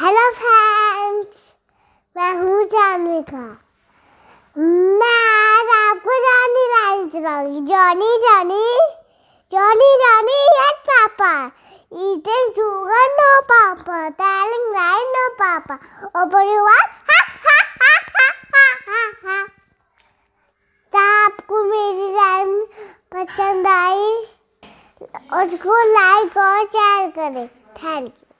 hello friends मैं हूँ जानवी का मैं आपको जानी लाइन चलाऊंगी जानी जानी जानी Johnny yes papa eating sugar no papa telling lies no papa open you one आपको मेरी लाइन पसंद आई उसको लाइक और शेयर करें थैंक यू